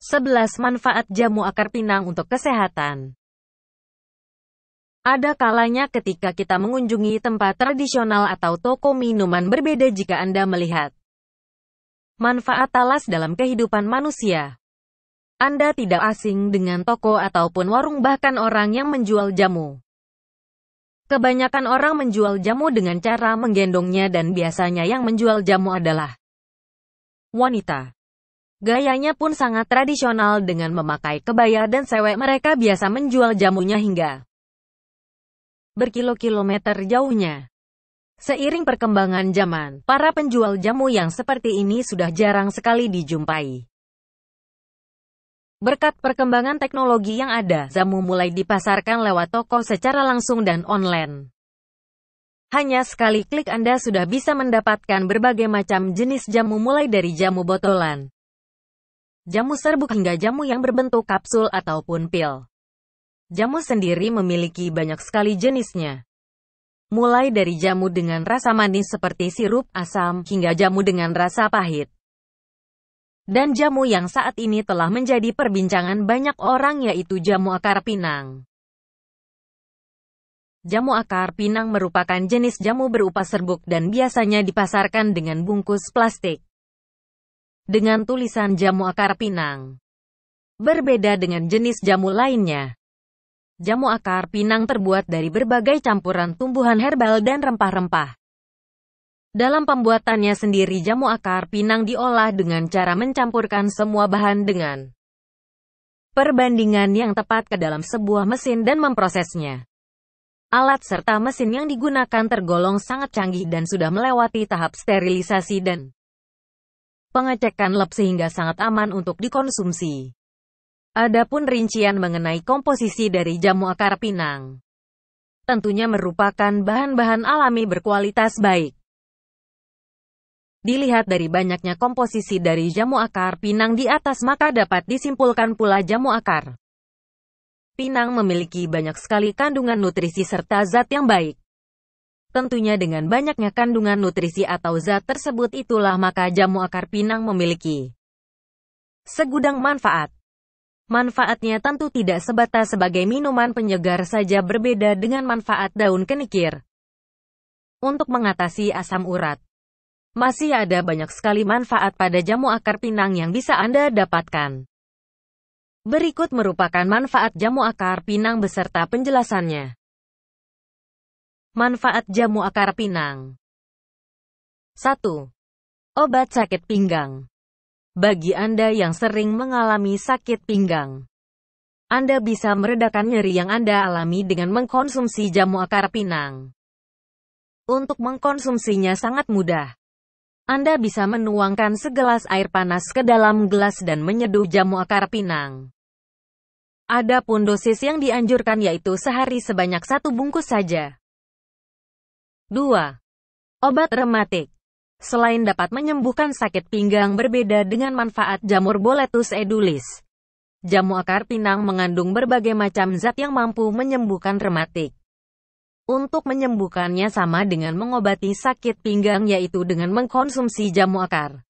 11 manfaat jamu akar pinang untuk kesehatan. Ada kalanya ketika kita mengunjungi tempat tradisional atau toko minuman berbeda jika Anda melihat manfaat talas dalam kehidupan manusia. Anda tidak asing dengan toko ataupun warung bahkan orang yang menjual jamu. Kebanyakan orang menjual jamu dengan cara menggendongnya dan biasanya yang menjual jamu adalah wanita. Gayanya pun sangat tradisional dengan memakai kebaya dan sewek mereka biasa menjual jamunya hingga berkilo-kilometer jauhnya. Seiring perkembangan zaman, para penjual jamu yang seperti ini sudah jarang sekali dijumpai. Berkat perkembangan teknologi yang ada, jamu mulai dipasarkan lewat toko secara langsung dan online. Hanya sekali klik Anda sudah bisa mendapatkan berbagai macam jenis jamu mulai dari jamu botolan, jamu serbuk hingga jamu yang berbentuk kapsul ataupun pil. Jamu sendiri memiliki banyak sekali jenisnya. Mulai dari jamu dengan rasa manis seperti sirup asam hingga jamu dengan rasa pahit. Dan jamu yang saat ini telah menjadi perbincangan banyak orang yaitu jamu akar pinang. Jamu akar pinang merupakan jenis jamu berupa serbuk dan biasanya dipasarkan dengan bungkus plastik dengan tulisan jamu akar pinang. Berbeda dengan jenis jamu lainnya. Jamu akar pinang terbuat dari berbagai campuran tumbuhan herbal dan rempah-rempah. Dalam pembuatannya sendiri jamu akar pinang diolah dengan cara mencampurkan semua bahan dengan perbandingan yang tepat ke dalam sebuah mesin dan memprosesnya. Alat serta mesin yang digunakan tergolong sangat canggih dan sudah melewati tahap sterilisasi dan pengecekan lab sehingga sangat aman untuk dikonsumsi. Adapun rincian mengenai komposisi dari jamu akar pinang, tentunya merupakan bahan-bahan alami berkualitas baik. Dilihat dari banyaknya komposisi dari jamu akar pinang di atas maka dapat disimpulkan pula jamu akar. Pinang memiliki banyak sekali kandungan nutrisi serta zat yang baik. Tentunya dengan banyaknya kandungan nutrisi atau zat tersebut itulah maka jamu akar pinang memiliki segudang manfaat. Manfaatnya tentu tidak sebatas sebagai minuman penyegar saja berbeda dengan manfaat daun kenikir. Untuk mengatasi asam urat, masih ada banyak sekali manfaat pada jamu akar pinang yang bisa Anda dapatkan. Berikut merupakan manfaat jamu akar pinang beserta penjelasannya. Manfaat jamu akar pinang 1. Obat sakit pinggang Bagi Anda yang sering mengalami sakit pinggang, Anda bisa meredakan nyeri yang Anda alami dengan mengkonsumsi jamu akar pinang. Untuk mengkonsumsinya sangat mudah. Anda bisa menuangkan segelas air panas ke dalam gelas dan menyeduh jamu akar pinang. Adapun dosis yang dianjurkan yaitu sehari sebanyak satu bungkus saja. 2. Obat rematik Selain dapat menyembuhkan sakit pinggang berbeda dengan manfaat jamur boletus edulis. Jamu akar pinang mengandung berbagai macam zat yang mampu menyembuhkan rematik. Untuk menyembuhkannya sama dengan mengobati sakit pinggang yaitu dengan mengkonsumsi jamu akar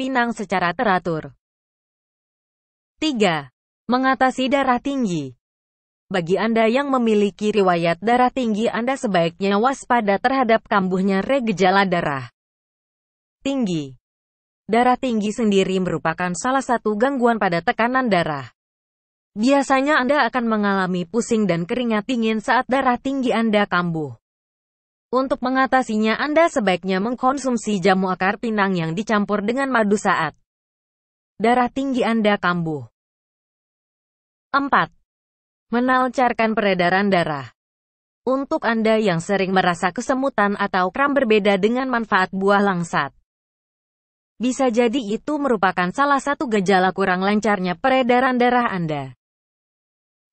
pinang secara teratur. 3. Mengatasi darah tinggi bagi Anda yang memiliki riwayat darah tinggi Anda sebaiknya waspada terhadap kambuhnya re gejala darah tinggi. Darah tinggi sendiri merupakan salah satu gangguan pada tekanan darah. Biasanya Anda akan mengalami pusing dan keringat dingin saat darah tinggi Anda kambuh. Untuk mengatasinya Anda sebaiknya mengkonsumsi jamu akar pinang yang dicampur dengan madu saat darah tinggi Anda kambuh. 4. Menalcarkan peredaran darah. Untuk Anda yang sering merasa kesemutan atau kram berbeda dengan manfaat buah langsat. Bisa jadi itu merupakan salah satu gejala kurang lancarnya peredaran darah Anda.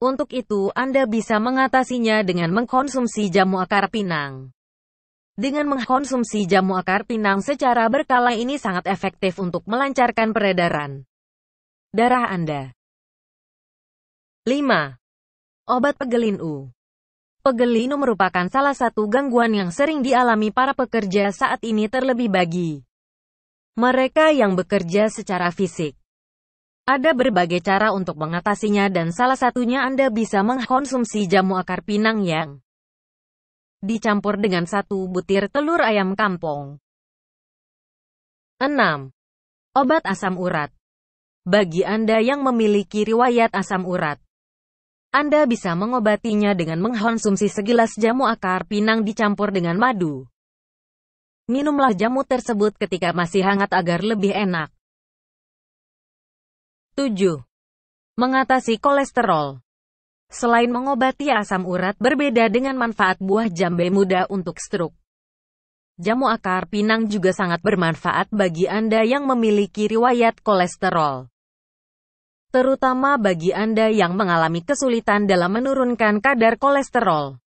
Untuk itu, Anda bisa mengatasinya dengan mengkonsumsi jamu akar pinang. Dengan mengkonsumsi jamu akar pinang secara berkala ini sangat efektif untuk melancarkan peredaran darah Anda. 5. Obat Pegelin U Pegelin U merupakan salah satu gangguan yang sering dialami para pekerja saat ini terlebih bagi mereka yang bekerja secara fisik. Ada berbagai cara untuk mengatasinya dan salah satunya Anda bisa mengkonsumsi jamu akar pinang yang dicampur dengan satu butir telur ayam kampung. 6. Obat asam urat Bagi Anda yang memiliki riwayat asam urat, anda bisa mengobatinya dengan mengkonsumsi segelas jamu akar pinang dicampur dengan madu. Minumlah jamu tersebut ketika masih hangat agar lebih enak. 7. Mengatasi kolesterol Selain mengobati asam urat, berbeda dengan manfaat buah jambe muda untuk stroke. Jamu akar pinang juga sangat bermanfaat bagi Anda yang memiliki riwayat kolesterol terutama bagi Anda yang mengalami kesulitan dalam menurunkan kadar kolesterol.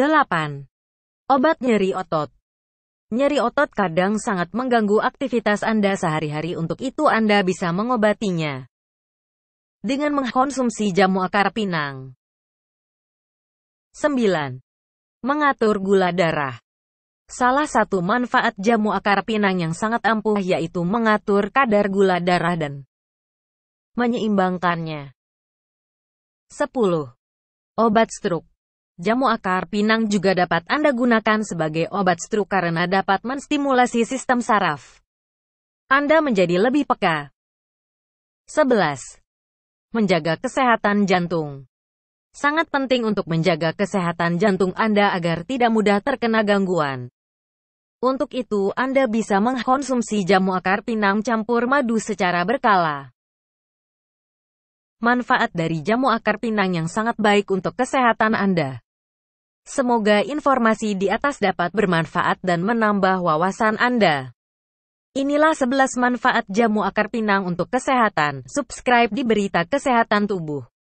8. Obat nyeri otot Nyeri otot kadang sangat mengganggu aktivitas Anda sehari-hari untuk itu Anda bisa mengobatinya. Dengan mengkonsumsi jamu akar pinang. 9. Mengatur gula darah Salah satu manfaat jamu akar pinang yang sangat ampuh yaitu mengatur kadar gula darah dan menyeimbangkannya. 10. Obat struk. Jamu akar pinang juga dapat Anda gunakan sebagai obat struk karena dapat menstimulasi sistem saraf. Anda menjadi lebih peka. 11. Menjaga kesehatan jantung Sangat penting untuk menjaga kesehatan jantung Anda agar tidak mudah terkena gangguan. Untuk itu, Anda bisa mengkonsumsi jamu akar pinang campur madu secara berkala. Manfaat dari jamu akar pinang yang sangat baik untuk kesehatan Anda. Semoga informasi di atas dapat bermanfaat dan menambah wawasan Anda. Inilah 11 manfaat jamu akar pinang untuk kesehatan. Subscribe di Berita Kesehatan Tubuh.